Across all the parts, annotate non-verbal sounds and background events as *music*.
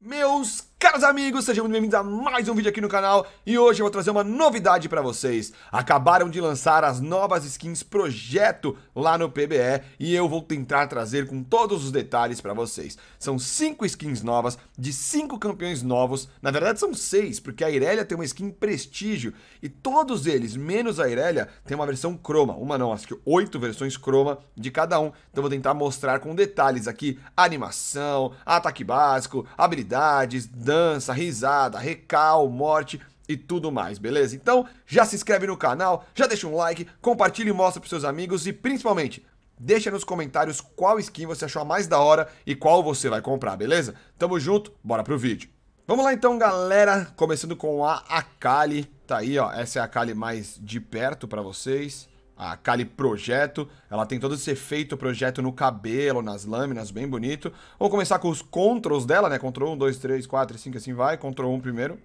Meus Caros amigos, sejam bem-vindos a mais um vídeo aqui no canal e hoje eu vou trazer uma novidade para vocês. Acabaram de lançar as novas skins projeto lá no PBE e eu vou tentar trazer com todos os detalhes para vocês. São cinco skins novas de cinco campeões novos, na verdade são seis, porque a Irelia tem uma skin prestígio e todos eles, menos a Irelia, tem uma versão croma, uma não, acho que oito versões croma de cada um. Então eu vou tentar mostrar com detalhes aqui animação, ataque básico, habilidades, dança, risada, recal, morte e tudo mais, beleza? Então, já se inscreve no canal, já deixa um like, compartilha e mostra para seus amigos e principalmente Deixa nos comentários qual skin você achou a mais da hora e qual você vai comprar, beleza? Tamo junto, bora pro vídeo. Vamos lá então, galera, começando com a Akali. Tá aí, ó, essa é a Akali mais de perto pra vocês a Kali Projeto, ela tem todo esse efeito projeto no cabelo, nas lâminas, bem bonito. Vou começar com os controls dela, né? Control 1, 2, 3, 4 5, assim vai. Control 1 primeiro.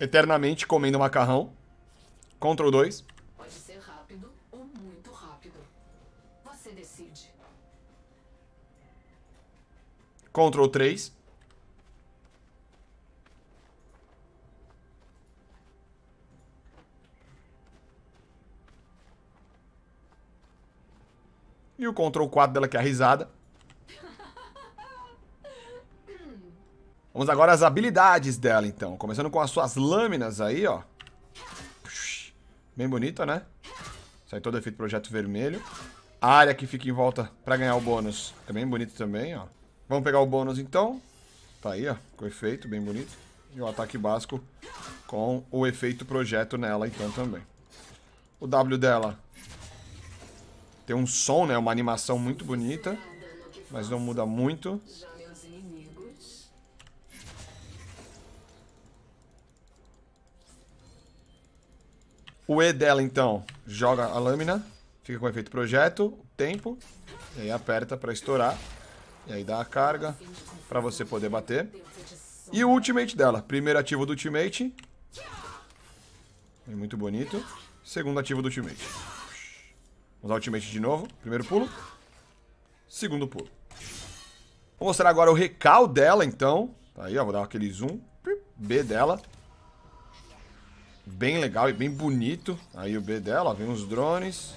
Eternamente comendo macarrão. Control 2. Ctrl 3. E o Ctrl 4 dela, que é a risada. Vamos agora às habilidades dela, então. Começando com as suas lâminas aí, ó. Bem bonita, né? Sai todo efeito projeto vermelho. A área que fica em volta pra ganhar o bônus. É bem bonito também, ó. Vamos pegar o bônus então. Tá aí, ó, com efeito, bem bonito. E o ataque básico com o efeito projeto nela então também. O W dela tem um som, né, uma animação muito bonita, mas não muda muito. O E dela, então, joga a lâmina, fica com efeito projeto, tempo, e aí aperta para estourar. E aí dá a carga para você poder bater. E o ultimate dela. Primeiro ativo do ultimate. É muito bonito. Segundo ativo do ultimate. Vamos usar o ultimate de novo. Primeiro pulo. Segundo pulo. Vou mostrar agora o recal dela, então. Tá aí, ó. Vou dar aquele zoom. B dela. Bem legal e bem bonito. Aí o B dela. Ó, vem uns drones.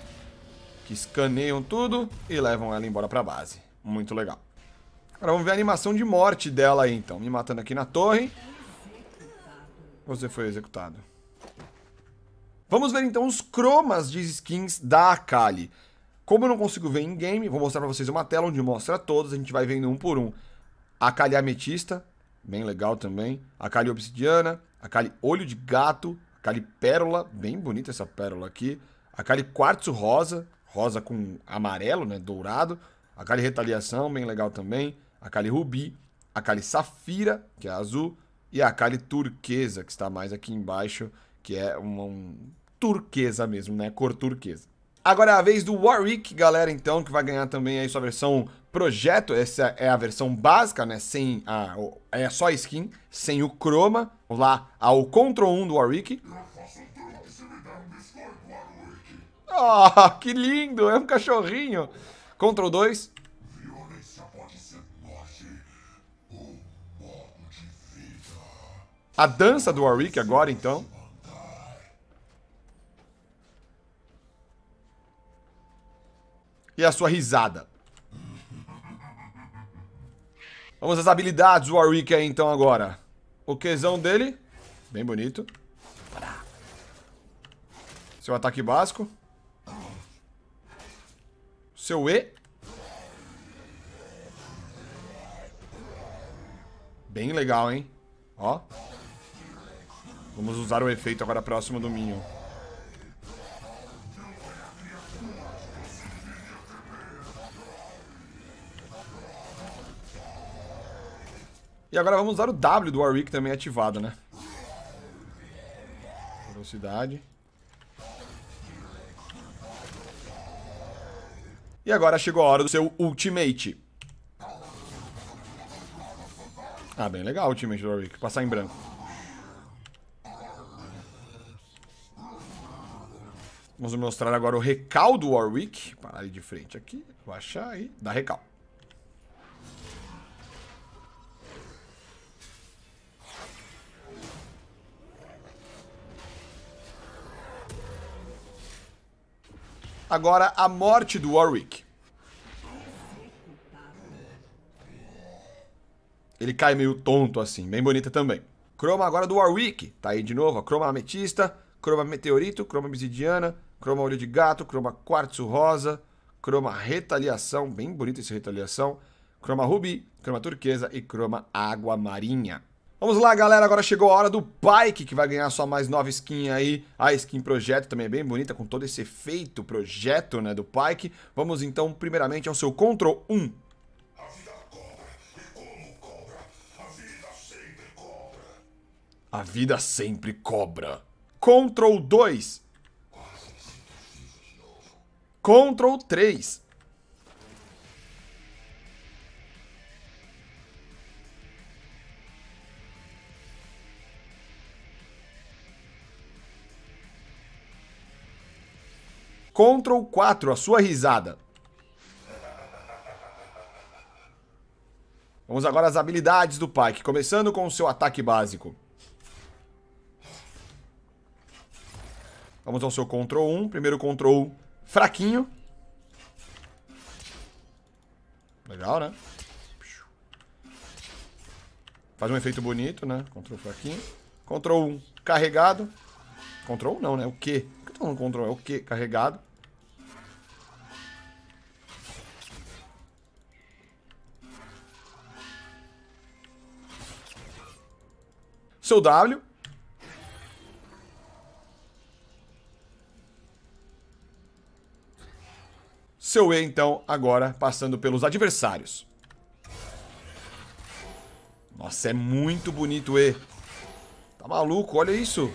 Que escaneiam tudo e levam ela embora pra base. Muito legal. Agora vamos ver a animação de morte dela aí, então. Me matando aqui na torre. Você foi executado. Vamos ver, então, os cromas de skins da Akali. Como eu não consigo ver em game, vou mostrar pra vocês uma tela onde mostra todos A gente vai vendo um por um. Akali Ametista, bem legal também. Akali Obsidiana, Akali Olho de Gato, Akali Pérola, bem bonita essa pérola aqui. Akali Quartzo Rosa, rosa com amarelo, né, dourado. Akali Retaliação, bem legal também a Kali Rubi, a Kali Safira, que é azul, e a Kali Turquesa, que está mais aqui embaixo, que é uma um, turquesa mesmo, né? Cor turquesa. Agora é a vez do Warwick, galera, então, que vai ganhar também aí sua versão projeto. Essa é a versão básica, né? Sem a... É só a skin, sem o chroma. Vamos lá, ao Ctrl 1 do Warwick. Ah, oh, *laughs* que lindo! É um cachorrinho. Ctrl 2. A dança do Warwick agora, então. E a sua risada. Vamos às habilidades do Warwick aí, então, agora. O quesão dele. Bem bonito. Seu ataque básico. Seu E. Bem legal, hein? Ó. Vamos usar o efeito agora próximo do Minion. E agora vamos usar o W do Warwick também ativado, né? Velocidade. E agora chegou a hora do seu Ultimate. Ah, bem legal o Ultimate do Warwick. Passar em branco. Vamos mostrar agora o recal do Warwick. Parar ali de frente aqui, baixar e dar recal. Agora a morte do Warwick. Ele cai meio tonto assim, bem bonita também. Croma agora do Warwick. Tá aí de novo, ó. croma ametista, croma meteorito, croma obsidiana, croma olho de gato, croma quartzo rosa, croma retaliação, bem bonito esse retaliação, croma rubi, croma turquesa e croma água marinha. Vamos lá, galera, agora chegou a hora do Pike, que vai ganhar sua mais nova skin aí, a skin projeto também é bem bonita, com todo esse efeito projeto, né, do Pike. Vamos então, primeiramente, ao seu Ctrl 1, A vida sempre cobra. Ctrl 2. Ctrl 3. Ctrl 4, a sua risada. Vamos agora às habilidades do Pike, começando com o seu ataque básico. Vamos ao seu Ctrl 1, primeiro Ctrl Fraquinho. Legal, né? Faz um efeito bonito, né? Ctrl fraquinho. Ctrl 1 carregado. Ctrl não, né? O Q. Por que eu tô falando Ctrl? É o Q carregado. Seu W. Seu E, então, agora passando pelos adversários. Nossa, é muito bonito o E. Tá maluco? Olha isso.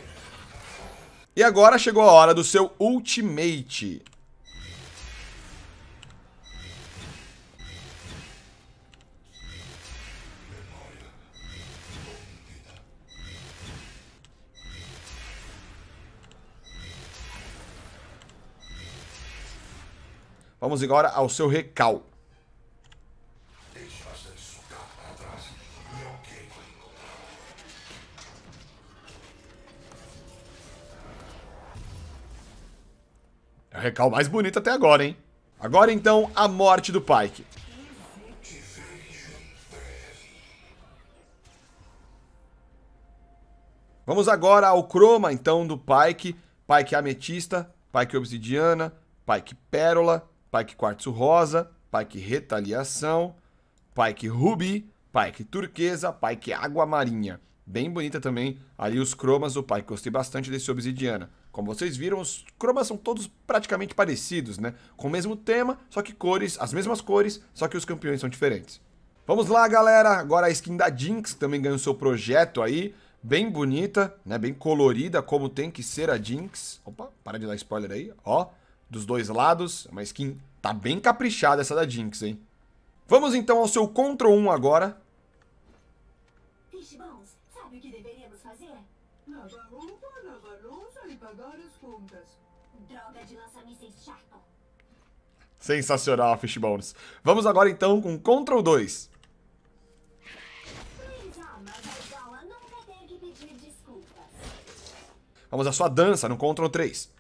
E agora chegou a hora do seu ultimate. Vamos agora ao seu recal. É o recal mais bonito até agora, hein? Agora então, a morte do Pike. Vamos agora ao croma então do Pike. Pike ametista, Pike obsidiana, Pike pérola, Pike quartzo rosa, Pike retaliação, Pike rubi, Pike turquesa, Pike água marinha. Bem bonita também ali os cromas do Pike. Gostei bastante desse obsidiana. Como vocês viram, os cromas são todos praticamente parecidos, né? Com o mesmo tema, só que cores, as mesmas cores, só que os campeões são diferentes. Vamos lá, galera! Agora a skin da Jinx também ganhou seu projeto aí. Bem bonita, né? Bem colorida, como tem que ser a Jinx. Opa, para de dar spoiler aí, ó dos dois lados. Uma skin tá bem caprichada essa da Jinx, hein? Vamos então ao seu Ctrl 1 agora. sabe o que deveríamos fazer? Lavar roupa, lavar louça e pagar as contas. Droga de Sensacional, Fishbones. Vamos agora então com Ctrl 2. Vamos à sua dança no Ctrl 3.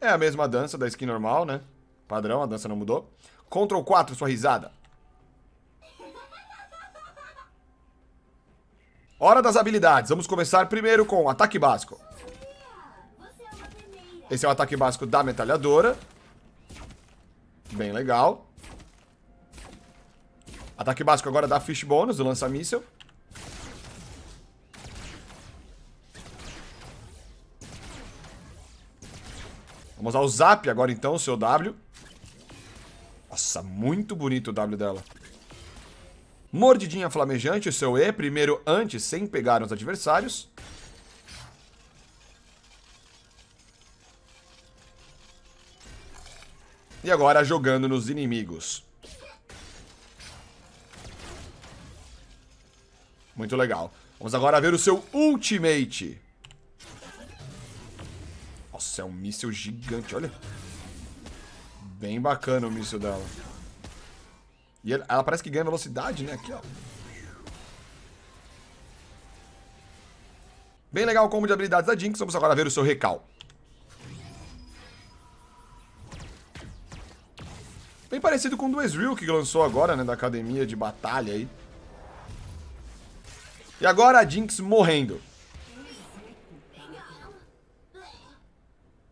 É a mesma dança da skin normal, né? Padrão, a dança não mudou. Ctrl 4, sua risada. Hora das habilidades. Vamos começar primeiro com ataque básico. Esse é o ataque básico da Metalhadora. Bem legal. Ataque básico agora da Fish Bônus, do lança-míssel. Vamos usar o zap agora então, o seu W. Nossa, muito bonito o W dela. Mordidinha flamejante, o seu E, primeiro antes, sem pegar os adversários. E agora jogando nos inimigos. Muito legal. Vamos agora ver o seu ultimate. Nossa, é um míssil gigante, olha. Bem bacana o míssil dela. E ela, ela parece que ganha velocidade, né? Aqui, ó. Bem legal o combo de habilidades da Jinx. Vamos agora ver o seu recal. Bem parecido com o do Ezreal que lançou agora, né? Da academia de batalha aí. E agora a Jinx morrendo.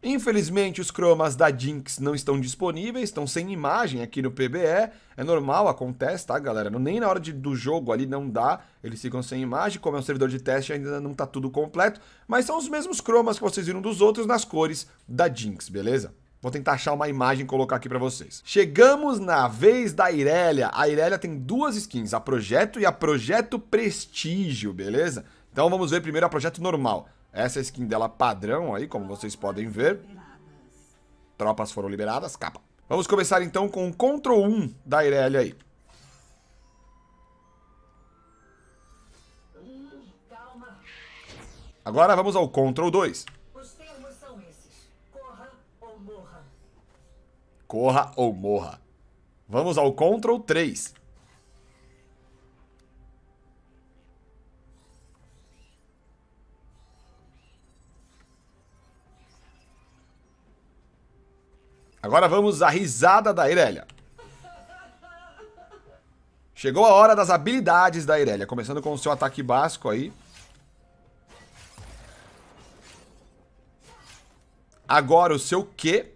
Infelizmente, os cromas da Jinx não estão disponíveis, estão sem imagem aqui no PBE. É normal, acontece, tá, galera? Nem na hora de, do jogo ali não dá, eles ficam sem imagem. Como é um servidor de teste, ainda não tá tudo completo. Mas são os mesmos cromas que vocês viram dos outros nas cores da Jinx, beleza? Vou tentar achar uma imagem e colocar aqui para vocês. Chegamos na vez da Irelia. A Irelia tem duas skins, a Projeto e a Projeto Prestígio, beleza? Então vamos ver primeiro a Projeto Normal. Essa skin dela padrão aí, como vocês podem ver. Tropas foram liberadas, capa. Vamos começar então com o Ctrl 1 da Irelia aí. Agora vamos ao Ctrl 2. Corra ou morra. Vamos ao Ctrl 3. Agora vamos à risada da Irelia. Chegou a hora das habilidades da Irelia. Começando com o seu ataque básico aí. Agora o seu Q.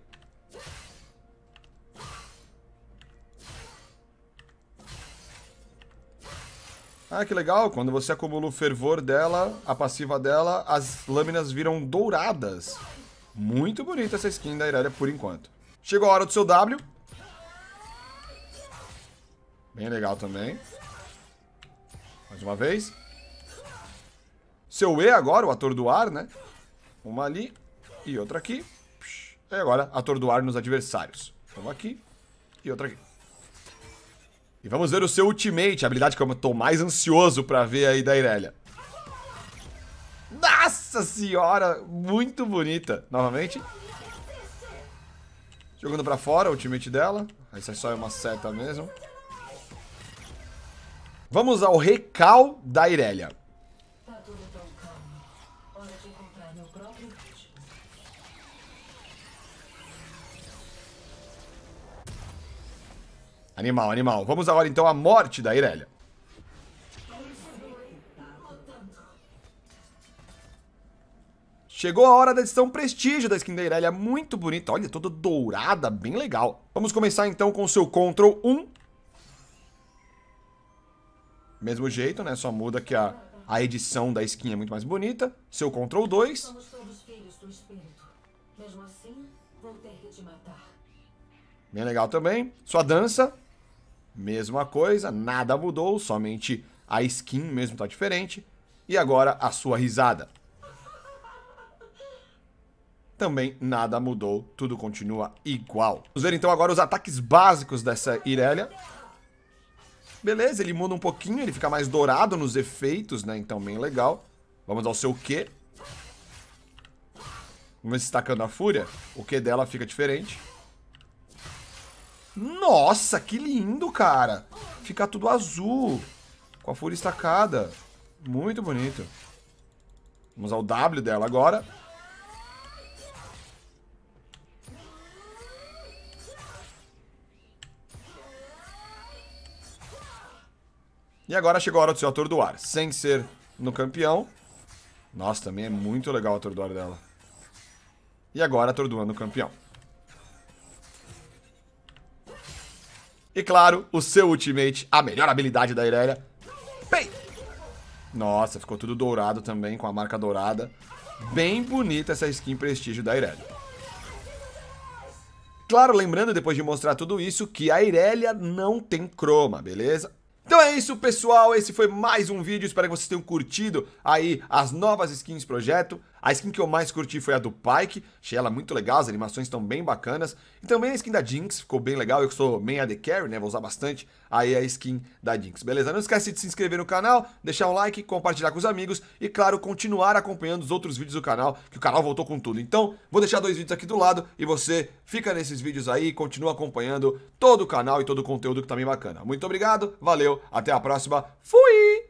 Ah, que legal. Quando você acumula o fervor dela, a passiva dela, as lâminas viram douradas. Muito bonita essa skin da Irelia por enquanto. Chegou a hora do seu W. Bem legal também. Mais uma vez. Seu E agora, o atordoar, né? Uma ali e outra aqui. E agora, atordoar nos adversários. Uma aqui e outra aqui. E vamos ver o seu ultimate, a habilidade que eu tô mais ansioso pra ver aí da Irelia. Nossa senhora, muito bonita. Novamente. Jogando pra fora o ultimate dela. Isso é só uma seta mesmo. Vamos ao recal da Irelia. Tá animal, animal. Vamos agora então à morte da Irelia. Chegou a hora da edição Prestígio da skin da Irelia, é muito bonita, olha, toda dourada, bem legal. Vamos começar então com o seu Ctrl 1. Mesmo jeito, né, só muda que a, a edição da skin é muito mais bonita. Seu Ctrl 2. Assim, bem legal também. Sua dança, mesma coisa, nada mudou, somente a skin mesmo tá diferente. E agora a sua risada também nada mudou, tudo continua igual. Vamos ver então agora os ataques básicos dessa Irelia. Beleza, ele muda um pouquinho, ele fica mais dourado nos efeitos, né? Então, bem legal. Vamos ao seu Q. Vamos destacando a fúria. O Q dela fica diferente. Nossa, que lindo, cara. Fica tudo azul. Com a fúria estacada. Muito bonito. Vamos ao W dela agora. E agora chegou a hora do seu atordoar. Sem ser no campeão. Nossa, também é muito legal o atordoar dela. E agora atordoando o campeão. E claro, o seu ultimate, a melhor habilidade da Irelia. Bem! Nossa, ficou tudo dourado também, com a marca dourada. Bem bonita essa skin prestígio da Irelia. Claro, lembrando, depois de mostrar tudo isso, que a Irelia não tem croma, beleza? Então é isso, pessoal. Esse foi mais um vídeo. Espero que vocês tenham curtido aí as novas skins projeto. A skin que eu mais curti foi a do Pike, achei ela muito legal, as animações estão bem bacanas. E também a skin da Jinx, ficou bem legal, eu que sou main AD Carry, né, vou usar bastante aí a skin da Jinx, beleza? Não esquece de se inscrever no canal, deixar um like, compartilhar com os amigos e, claro, continuar acompanhando os outros vídeos do canal, que o canal voltou com tudo. Então, vou deixar dois vídeos aqui do lado e você fica nesses vídeos aí, continua acompanhando todo o canal e todo o conteúdo que tá bem bacana. Muito obrigado, valeu, até a próxima, fui!